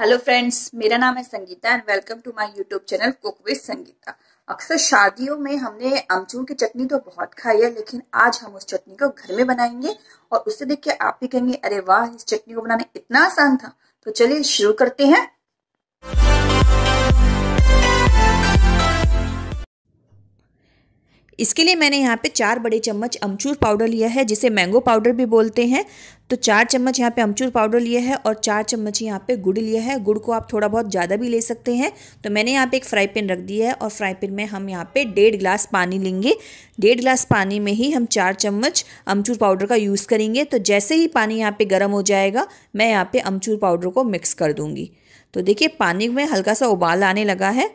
hello friends मेरा नाम है Sangeeta and welcome to my YouTube channel cook with Sangeeta अक्सर शादियों में हमने अमचूर की चटनी तो बहुत खाई है लेकिन आज हम उस चटनी को घर में बनाएंगे और उसे देख के आप भी कहेंगे अरे वाह इस चटनी को बनाने इतना आसान था तो चलिए शुरू करते हैं इसके लिए मैंने यहाँ पे चार बड़े चम्मच अमचूर पाउडर लिया है जिसे मैंगो पाउडर भी बोलते हैं तो चार चम्मच यहाँ पे अमचूर पाउडर लिया है और चार चम्मच यहाँ पे गुड़ लिया है गुड़ को आप थोड़ा बहुत ज़्यादा भी ले सकते हैं तो मैंने यहाँ पे एक फ्राई पैन रख दिया है और फ्राई पैन में हम यहाँ पे डेढ़ ग्लास पानी लेंगे डेढ़ ग्लास पानी में ही हम चार चम्मच अमचूर पाउडर का यूज़ करेंगे तो जैसे ही पानी यहाँ पर गर्म हो जाएगा मैं यहाँ पर अमचूर पाउडर को मिक्स कर दूँगी तो देखिए पानी में हल्का सा उबाल आने लगा है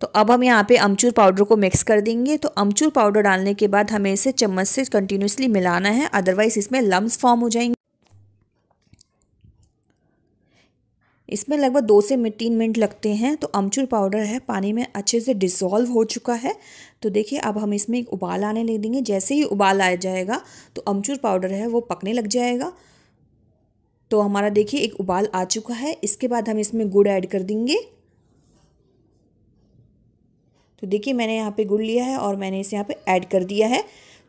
तो अब हम यहाँ पे अमचूर पाउडर को मिक्स कर देंगे तो अमचूर पाउडर डालने के बाद हमें इसे चम्मच से कंटिन्यूसली मिलाना है अदरवाइज़ इसमें लम्ब फॉर्म हो जाएंगे इसमें लगभग दो से तीन मिनट लगते हैं तो अमचूर पाउडर है पानी में अच्छे से डिसॉल्व हो चुका है तो देखिए अब हम इसमें एक उबाल आने लग देंगे जैसे ही उबाल आ जाएगा तो अमचूर पाउडर है वो पकने लग जाएगा तो हमारा देखिए एक उबाल आ चुका है इसके बाद हम इसमें गुड़ ऐड कर देंगे तो देखिए मैंने यहाँ पे गुड़ लिया है और मैंने इसे यहाँ पे ऐड कर दिया है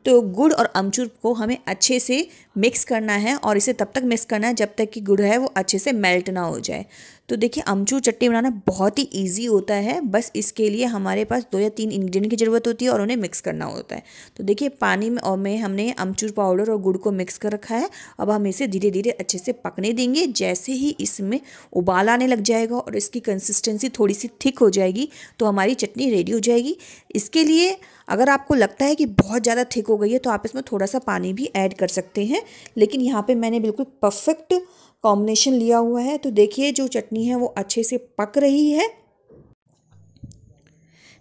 तो गुड़ और अमचूर को हमें अच्छे से मिक्स करना है और इसे तब तक मिक्स करना है जब तक कि गुड़ है वो अच्छे से मेल्ट ना हो जाए तो देखिए अमचूर चटनी बनाना बहुत ही ईजी होता है बस इसके लिए हमारे पास दो या तीन इंग्रेडिएंट की ज़रूरत होती है और उन्हें मिक्स करना होता है तो देखिए पानी में और में हमने अमचूर पाउडर और गुड़ को मिक्स कर रखा है अब हम इसे धीरे धीरे अच्छे से पकने देंगे जैसे ही इसमें उबाल आने लग जाएगा और इसकी कंसिस्टेंसी थोड़ी सी थिक हो जाएगी तो हमारी चटनी रेडी हो जाएगी इसके लिए अगर आपको लगता है कि बहुत ज़्यादा थिक हो गई है तो आप इसमें थोड़ा सा पानी भी ऐड कर सकते हैं लेकिन यहाँ पे मैंने बिल्कुल परफेक्ट कॉम्बिनेशन लिया हुआ है तो देखिए जो चटनी है वो अच्छे से पक रही है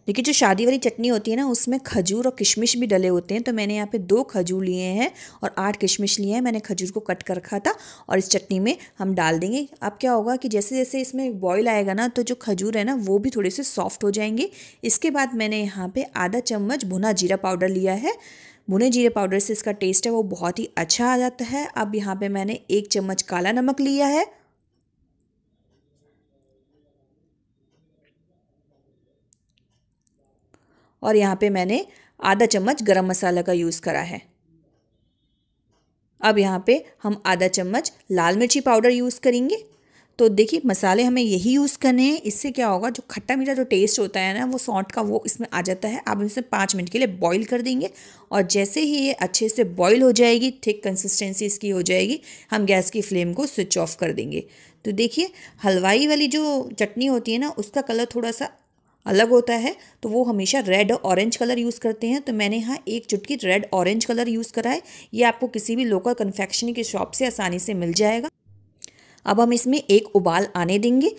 देखिए जो शादी वाली चटनी होती है ना उसमें खजूर और किशमिश भी डले होते हैं तो मैंने यहाँ पे दो खजूर लिए हैं और आठ किशमिश लिए हैं मैंने खजूर को कट कर रखा था और इस चटनी में हम डाल देंगे अब क्या होगा कि जैसे जैसे इसमें बॉईल आएगा ना तो जो खजूर है ना वो भी थोड़े से सॉफ्ट हो जाएंगे इसके बाद मैंने यहाँ पर आधा चम्मच भुना जीरा पाउडर लिया है भुने जीरे पाउडर से इसका टेस्ट है वो बहुत ही अच्छा आ जाता है अब यहाँ पे मैंने एक चम्मच काला नमक लिया है और यहाँ पे मैंने आधा चम्मच गरम मसाला का यूज़ करा है अब यहाँ पे हम आधा चम्मच लाल मिर्ची पाउडर यूज़ करेंगे तो देखिए मसाले हमें यही यूज़ करने हैं इससे क्या होगा जो खट्टा मीठा जो टेस्ट होता है ना वो सौंठ का वो इसमें आ जाता है आप इसमें पाँच मिनट के लिए बॉईल कर देंगे और जैसे ही ये अच्छे से बॉईल हो जाएगी थिक कंसिस्टेंसी इसकी हो जाएगी हम गैस की फ्लेम को स्विच ऑफ कर देंगे तो देखिए हलवाई वाली जो चटनी होती है ना उसका कलर थोड़ा सा अलग होता है तो वो हमेशा रेड और ऑरेंज कलर यूज़ करते हैं तो मैंने यहाँ एक चुटकी रेड ऑरेंज कलर यूज़ करा है ये आपको किसी भी लोकल कन्फेक्शनरी की शॉप से आसानी से मिल जाएगा अब हम इसमें एक उबाल आने देंगे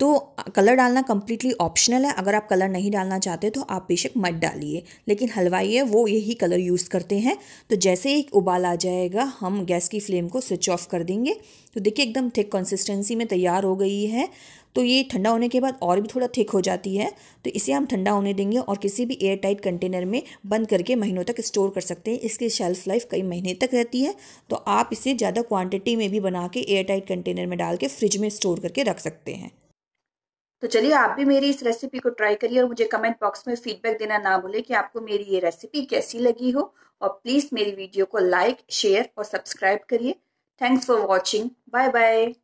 तो कलर डालना कम्प्लीटली ऑप्शनल है अगर आप कलर नहीं डालना चाहते तो आप बेशक मत डालिए लेकिन हलवाई है वो यही कलर यूज़ करते हैं तो जैसे एक उबाल आ जाएगा हम गैस की फ्लेम को स्विच ऑफ कर देंगे तो देखिए एकदम थिक कंसिस्टेंसी में तैयार हो गई है तो ये ठंडा होने के बाद और भी थोड़ा थिक हो जाती है तो इसे हम ठंडा होने देंगे और किसी भी एयर टाइट कंटेनर में बंद करके महीनों तक स्टोर कर सकते हैं इसकी शेल्फ लाइफ कई महीने तक रहती है तो आप इसे ज़्यादा क्वांटिटी में भी बना के एयर टाइट कंटेनर में डाल के फ्रिज में स्टोर करके रख सकते हैं तो चलिए आप भी मेरी इस रेसिपी को ट्राई करिए और मुझे कमेंट बॉक्स में फीडबैक देना ना भूले कि आपको मेरी ये रेसिपी कैसी लगी हो और प्लीज़ मेरी वीडियो को लाइक शेयर और सब्सक्राइब करिए thanks for watching bye bye